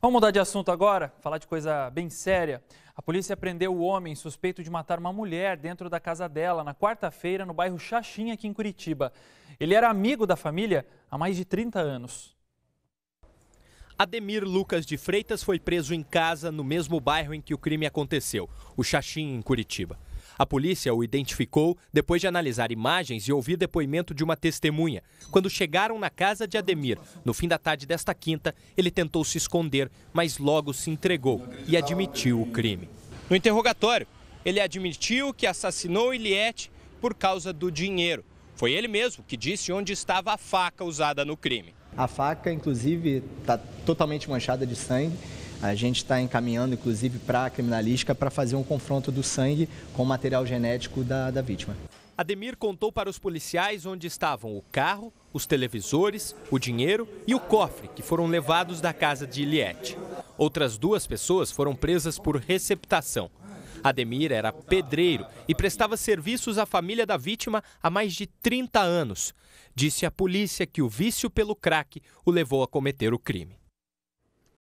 Vamos mudar de assunto agora, falar de coisa bem séria. A polícia prendeu o homem suspeito de matar uma mulher dentro da casa dela na quarta-feira no bairro Xaxim, aqui em Curitiba. Ele era amigo da família há mais de 30 anos. Ademir Lucas de Freitas foi preso em casa no mesmo bairro em que o crime aconteceu, o Xaxim, em Curitiba. A polícia o identificou depois de analisar imagens e ouvir depoimento de uma testemunha. Quando chegaram na casa de Ademir, no fim da tarde desta quinta, ele tentou se esconder, mas logo se entregou e admitiu o crime. No interrogatório, ele admitiu que assassinou Iliette por causa do dinheiro. Foi ele mesmo que disse onde estava a faca usada no crime. A faca, inclusive, está totalmente manchada de sangue a gente está encaminhando, inclusive, para a criminalística para fazer um confronto do sangue com o material genético da, da vítima. Ademir contou para os policiais onde estavam o carro, os televisores, o dinheiro e o cofre que foram levados da casa de Iliette. Outras duas pessoas foram presas por receptação. Ademir era pedreiro e prestava serviços à família da vítima há mais de 30 anos. Disse à polícia que o vício pelo crack o levou a cometer o crime.